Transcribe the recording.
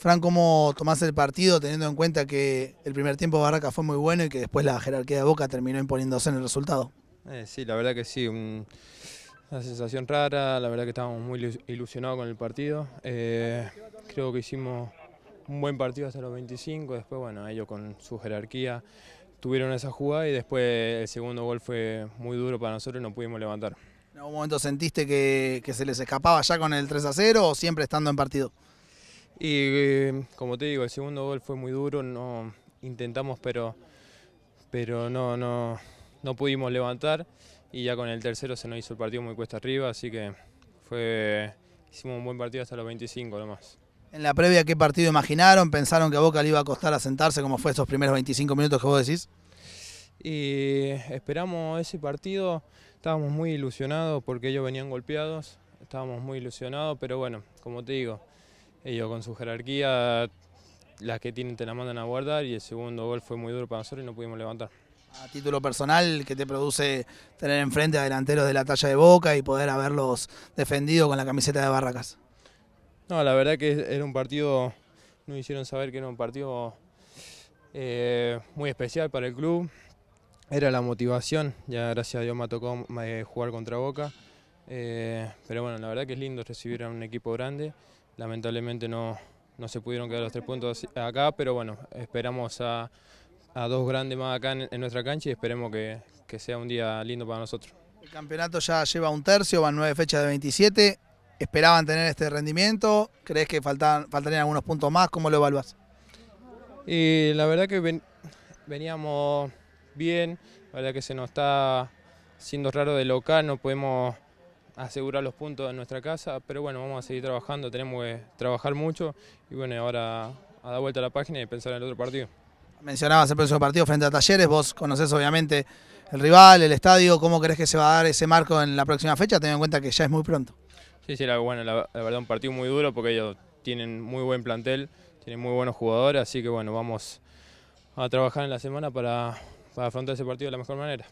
Fran, ¿cómo tomás el partido teniendo en cuenta que el primer tiempo de Barraca fue muy bueno y que después la jerarquía de Boca terminó imponiéndose en el resultado? Eh, sí, la verdad que sí, una sensación rara, la verdad que estábamos muy ilusionados con el partido. Eh, creo que hicimos un buen partido hasta los 25, después bueno, ellos con su jerarquía tuvieron esa jugada y después el segundo gol fue muy duro para nosotros y no pudimos levantar. ¿En algún momento sentiste que, que se les escapaba ya con el 3 a 0 o siempre estando en partido? Y como te digo, el segundo gol fue muy duro, no intentamos pero, pero no, no, pudimos levantar y ya con el tercero se nos hizo el partido muy cuesta arriba, así que fue hicimos un buen partido hasta los 25 nomás. En la previa, ¿qué partido imaginaron? ¿Pensaron que a Boca le iba a costar asentarse como fue esos primeros 25 minutos que vos decís? Y esperamos ese partido, estábamos muy ilusionados porque ellos venían golpeados, estábamos muy ilusionados, pero bueno, como te digo, ellos con su jerarquía, las que tienen te la mandan a guardar y el segundo gol fue muy duro para nosotros y no pudimos levantar. A título personal, ¿qué te produce tener enfrente a delanteros de la talla de Boca y poder haberlos defendido con la camiseta de Barracas? No, la verdad que era un partido, nos hicieron saber que era un partido eh, muy especial para el club. Era la motivación, ya gracias a Dios me tocó eh, jugar contra Boca. Eh, pero bueno, la verdad que es lindo recibir a un equipo grande. Lamentablemente no, se pudieron quedar los tres puntos acá, pero bueno, esperamos a, dos grandes más acá en, nuestra cancha y esperemos que, sea un día lindo para nosotros. El campeonato ya lleva un tercio, van nueve fechas de 27. ¿Esperaban tener este rendimiento? ¿Crees que faltan faltarían algunos puntos más? ¿Cómo lo evaluás? Y la verdad que veníamos bien, la verdad que se nos está siendo raro de local, no podemos asegurar los puntos en nuestra casa, pero bueno, vamos a seguir trabajando, tenemos que trabajar mucho y bueno, ahora a dar vuelta a la página y pensar en el otro partido. Mencionabas el próximo partido frente a Talleres, vos conocés obviamente el rival, el estadio, ¿cómo crees que se va a dar ese marco en la próxima fecha, teniendo en cuenta que ya es muy pronto? Sí, sí, bueno, la, verdad un partido muy duro porque ellos tienen muy buen plantel, tienen muy buenos jugadores, así que bueno, vamos a trabajar en la semana para afrontar ese partido de la mejor manera.